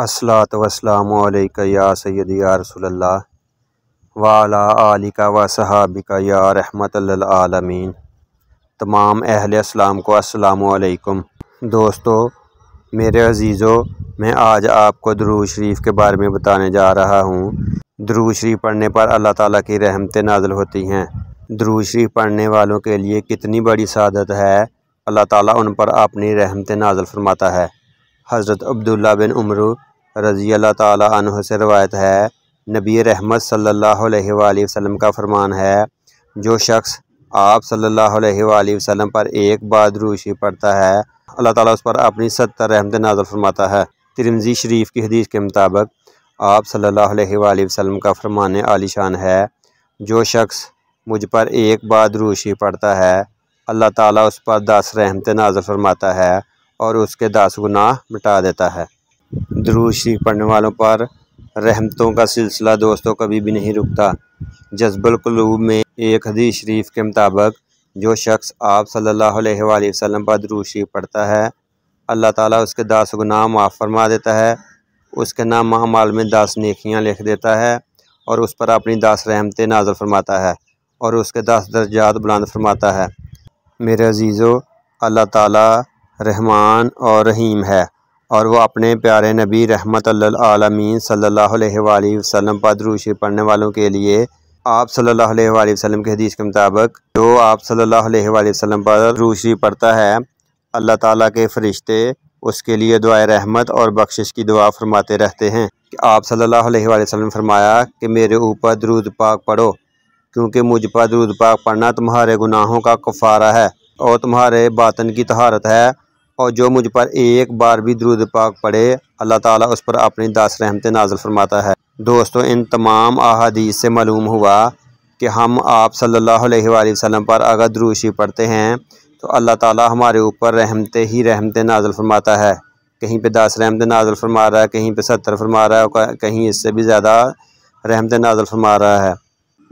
असलात वसलाम या सैद या रसोल्ला वाला आलिका व सहाबिका या रहमत आलमीन तमाम अहल इस्लाम को असलकम दोस्तों मेरे अजीज़ों मैं आज आपको दरू शरीफ के बारे में बताने जा रहा हूँ दरू शरीफ पढ़ने पर अल्लाह ताला की रहमतें नाजल होती हैं दरू शरीफ पढ़ने वालों के लिए कितनी बड़ी सादत है अल्लाह ताला उन पर अपनी रहमतें नाजल फरमाता है हज़रत अब्दुल्ला बिन उमर रज़ी अल्लाह तह से रवायत है नबी रहमत सल्ला वसम का फ़रमान है जो शख्स आप सल्ला वसम पर एक बार द्रूशी पढ़ता है अल्लाह ताला उस पर अपनी सत्तर रहमत नाजर फरमाता है तिरमजी शरीफ की हदीस के मुताबिक आप सल्ला वसम का फरमान आलिशान है जो शख्स मुझ पर एक बार द्रूशी पढ़ता है अल्लाह ताला उस पर दस रहमत नाजर फरमाता है और उसके दास गुना मिटा देता है शरीफ पढ़ने वालों पर रहमतों का सिलसिला दोस्तों कभी भी नहीं रुकता जज्बल कलूब में एक हदीस शरीफ के मुताबिक जो शख्स आप सल्लल्लाहु अलैहि वसल्लम पर शरीफ पढ़ता है अल्लाह ताला उसके दास गुनाह माफ़ फरमा देता है उसके नाम अमाल में दास नेकियाँ लिख देता है और उस पर अपनी दस रहमतें नाजल फरमाता है और उसके दस दर्जात बुलंद फरमाता है मेरे अजीज़ों अल्लाह ताला रहमान और रहीम है और वह अपने प्यारे नबी रहमत आलमीन सल्ला वसलम पर द्रूशी पढ़ने वालों के लिए आप सल्ला अलैहि के हदीस के मुताबिक जो आप सल्ला वसलम पर रूशरी पढ़ता है अल्लाह ताला के फरिश्ते उसके लिए दुआ रहमत और बख्शिश की दुआ फरमाते रहते हैं कि आप सल्ला अलैहि फरमाया कि मेरे ऊपर दरूद पाक पढ़ो क्योंकि मुझ पर दरूद पाक पढ़ना तुम्हारे गुनाहों का कफारा है और तुम्हारे बातन की तहारत है और जो मुझ पर एक बार भी दरुद पाक पढ़े अल्लाह ताला उस पर अपनी दास रहमत नाजल फरमाता है दोस्तों इन तमाम अहादीस से मालूम हुआ कि हम आप सल्लल्लाहु अलैहि वसल्लम पर अगर द्रूशी पढ़ते हैं तो अल्लाह ताला हमारे ऊपर रहमत ही रहमत नाजल फरमाता है कहीं पे दस रहमत नाजल फरमा रहा है कहीं पे सत्तर फरमा रहा है कहीं इससे भी ज़्यादा रहमत नाजल फरमा रहा है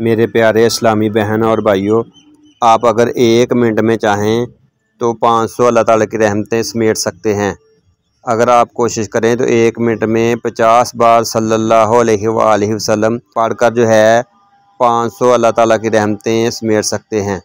मेरे प्यारे इस्लामी बहन और भाइयों आप अगर एक मिनट में चाहें तो पाँच सौ अल्लाह ताला की रहमतें समेट सकते हैं अगर आप कोशिश करें तो एक मिनट में पचास बार सल्लल्लाहु अलैहि वसल्लम पढ़कर जो है पाँच सौ अल्लाह ताला की रहमतें समेट सकते हैं